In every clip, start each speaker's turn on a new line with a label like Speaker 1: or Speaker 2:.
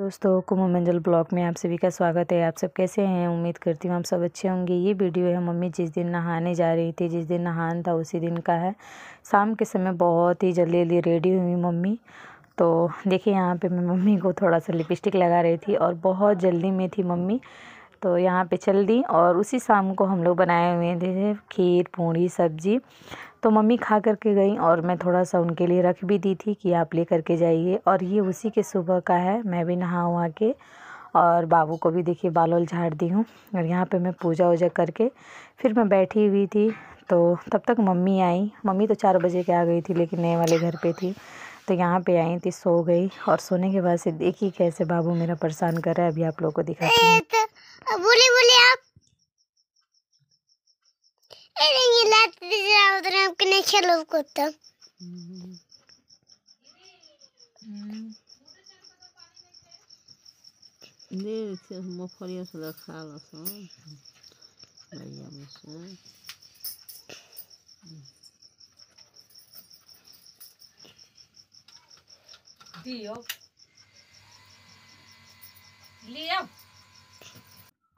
Speaker 1: दोस्तों कुमो मंजल ब्लॉग में आप सभी का स्वागत है आप सब कैसे हैं उम्मीद करती हूँ आप सब अच्छे होंगे ये वीडियो है मम्मी जिस दिन नहाने जा रही थी जिस दिन नहान था उसी दिन का है शाम के समय बहुत ही जल्दी जल्दी रेडी हुई मम्मी तो देखिए यहाँ पे मैं मम्मी को थोड़ा सा लिपस्टिक लगा रही थी और बहुत जल्दी में थी मम्मी तो यहाँ पे चल दी और उसी शाम को हम लोग बनाए हुए थे खीर पूड़ी सब्जी तो मम्मी खा करके गई और मैं थोड़ा सा उनके लिए रख भी दी थी कि आप ले करके जाइए और ये उसी के सुबह का है मैं भी नहा वहाँ के और बाबू को भी देखिए बाल वाल झाड़ दी हूँ और यहाँ पे मैं पूजा वूजा करके फिर मैं बैठी हुई थी तो तब तक मम्मी आई मम्मी तो चार बजे के आ गई थी लेकिन नए वाले घर पे थी तो यहाँ पे आई थी सो गई और सोने के बाद से देखिए कैसे बाबू मेरा परेशान कर रहा है अभी आप लोगों को दिखाती हूँ बोले बोले आप খেলাও করতাম দেখছে মফরি আসলে খাল আছে ভাইয়া মশা দিও লিয়াও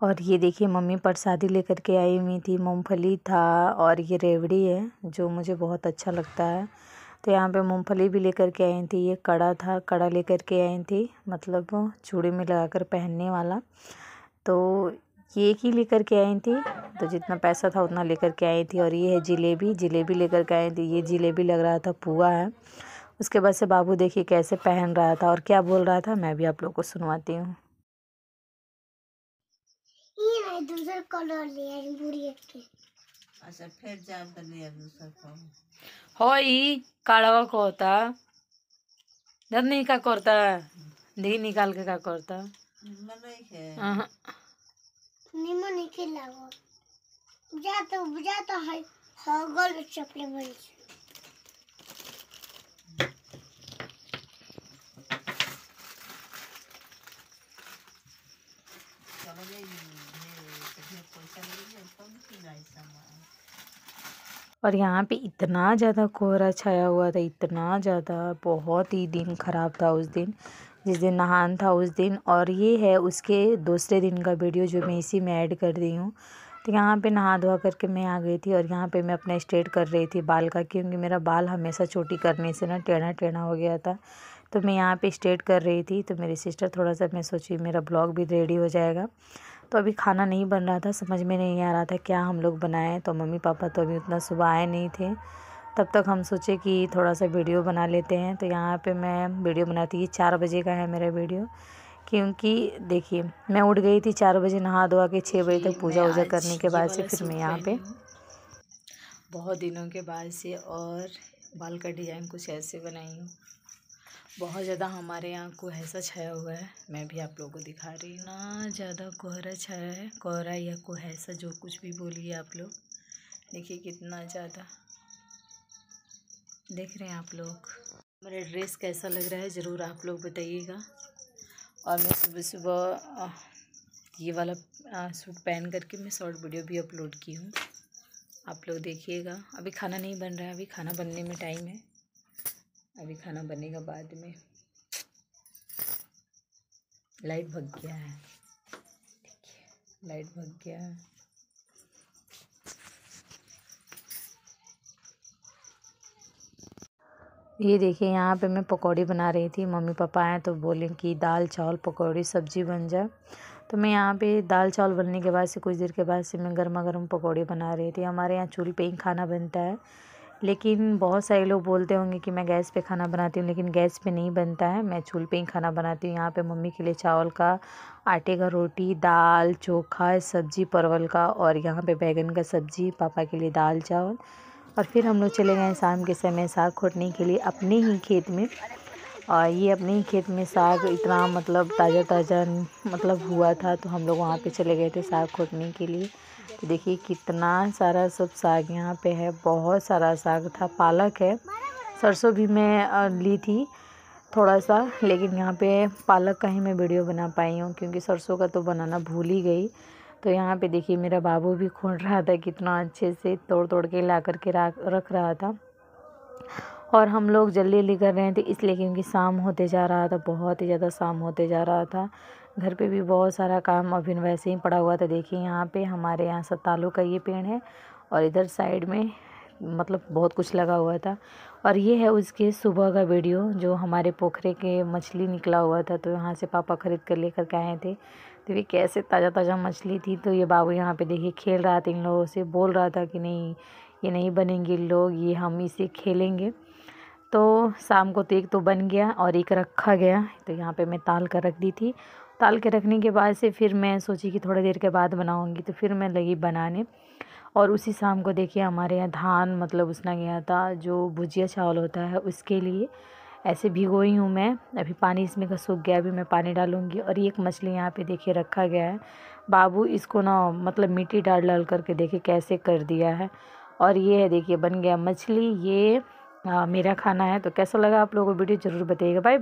Speaker 1: और ये देखिए मम्मी प्रसादी लेकर के आई हुई थी मूंगफली था और ये रेवड़ी है जो मुझे बहुत अच्छा लगता है तो यहाँ पे मूंगफली भी लेकर के आई थी ये कड़ा था कड़ा लेकर के आई थी मतलब चूड़ी में लगाकर पहनने वाला तो ये एक ही लेकर के आई थी तो जितना पैसा था उतना लेकर के आई थी और ये है जिलेबी जिलेबी लेकर के आई थी ये जिलेबी लग रहा था पुआ है उसके बाद से बाबू देखिए कैसे पहन रहा था और क्या बोल रहा था मैं भी आप लोग को सुनवाती हूँ दूसरा कलर ले लिया बुरी के अच्छा फिर जाम कर लिया दूसरा को हो ई काड़वा को होता दर्द नहीं का करता दी निकाल के का करता निमन नहीं है निमो के लागो जा तो बुझा तो है हो हाँ, हगल चपले बड़ी और यहाँ पे इतना ज़्यादा कोहरा छाया हुआ था इतना ज़्यादा बहुत ही दिन ख़राब था उस दिन जिस दिन नहान था उस दिन और ये है उसके दूसरे दिन का वीडियो जो मैं इसी में ऐड कर रही हूँ तो यहाँ पे नहा धोवा करके मैं आ गई थी और यहाँ पे मैं अपना स्ट्रेट कर रही थी बाल का क्योंकि मेरा बाल हमेशा छोटी करने से ना टेढ़ा टेढ़ा हो गया था तो मैं यहाँ पे स्ट्रेट कर रही थी तो मेरी सिस्टर थोड़ा सा मैं सोची मेरा ब्लॉग भी रेडी हो जाएगा तो अभी खाना नहीं बन रहा था समझ में नहीं आ रहा था क्या हम लोग बनाएं तो मम्मी पापा तो अभी उतना सुबह आए नहीं थे तब तक हम सोचे कि थोड़ा सा वीडियो बना लेते हैं तो यहाँ पे मैं वीडियो बनाती थी चार बजे का है मेरा वीडियो क्योंकि देखिए मैं उठ गई थी चार बजे नहा धोआ के छः बजे तक पूजा वूजा करने के बाद से फिर मैं यहाँ पर बहुत दिनों के बाद से और बाल का डिज़ाइन कुछ ऐसे बनाई हूँ बहुत ज़्यादा हमारे यहाँ कुहैसा छाया हुआ है मैं भी आप लोगों को दिखा रही हूँ ना ज़्यादा कोहरा छाया है कोहरा या कुहैसा जो कुछ भी बोलिए आप लोग देखिए कितना ज़्यादा देख रहे हैं आप लोग मेरा ड्रेस कैसा लग रहा है ज़रूर आप लोग बताइएगा और मैं सुबह सुबह ये वाला सूट पहन करके मैं शॉर्ट वीडियो भी अपलोड की हूँ आप लोग देखिएगा अभी खाना नहीं बन रहा है अभी खाना बनने में टाइम है अभी खाना बनेगा बाद में लाइट भग गया है देखिए लाइट भग गया है ये देखिए यहाँ पे मैं पकौड़ी बना रही थी मम्मी पापा आए तो बोले कि दाल चावल पकौड़ी सब्जी बन जाए तो मैं यहाँ पे दाल चावल बनने के बाद से कुछ देर के बाद से मैं गर्मा गर्म पकौड़ी बना रही थी हमारे यहाँ चूल्हे पे ही खाना बनता है लेकिन बहुत सारे लोग बोलते होंगे कि मैं गैस पे खाना बनाती हूँ लेकिन गैस पे नहीं बनता है मैं चूल्हे पे ही खाना बनाती हूँ यहाँ पे मम्मी के लिए चावल का आटे का रोटी दाल चोखा सब्जी परवल का और यहाँ पे बैगन का सब्जी पापा के लिए दाल चावल और फिर हम लोग चले गए शाम के समय साग खोटने के लिए अपने ही खेत में और ये अपने ही खेत में साग इतना मतलब ताज़ा ताज़ा मतलब हुआ था तो हम लोग वहाँ पर चले गए थे साग खोटने के लिए देखिए कितना सारा सब साग यहाँ पे है बहुत सारा साग था पालक है सरसों भी मैं ली थी थोड़ा सा लेकिन यहाँ पे पालक का ही मैं वीडियो बना पाई हूँ क्योंकि सरसों का तो बनाना भूल ही गई तो यहाँ पे देखिए मेरा बाबू भी खोल रहा था कितना अच्छे से तोड़ तोड़ के ला करके रख रहा था और हम लोग जल्दी जल्दी कर रहे थे इसलिए क्योंकि शाम होते जा रहा था बहुत ही ज़्यादा शाम होते जा रहा था घर पे भी बहुत सारा काम अभिन वैसे ही पड़ा हुआ था देखिए यहाँ पे हमारे यहाँ सतालू का ये पेड़ है और इधर साइड में मतलब बहुत कुछ लगा हुआ था और ये है उसके सुबह का वीडियो जो हमारे पोखरे के मछली निकला हुआ था तो यहाँ से पापा ख़रीद कर लेकर के आए थे तो ये कैसे ताज़ा ताज़ा मछली थी तो ये बाबू यहाँ पे देखिए खेल रहा था इन लोगों से बोल रहा था कि नहीं ये नहीं बनेंगे लोग ये हम इसे खेलेंगे तो शाम को तो एक तो बन गया और एक रखा गया तो यहाँ पे मैं ताल कर रख दी थी ताल के रखने के बाद से फिर मैं सोची कि थोड़ी देर के बाद बनाऊँगी तो फिर मैं लगी बनाने और उसी शाम को देखिए हमारे यहाँ धान मतलब उसना गया था जो भुजिया चावल होता है उसके लिए ऐसे भिगोई हूँ मैं अभी पानी इसमें का सूख गया अभी मैं पानी डालूँगी और एक मछली यहाँ पे देखिए रखा गया है बाबू इसको ना मतलब मिट्टी डाल डाल करके देखिए कैसे कर दिया है और ये है देखिए बन गया मछली ये आ, मेरा खाना है तो कैसा लगा आप लोगों को वीडियो ज़रूर बताइएगा बाय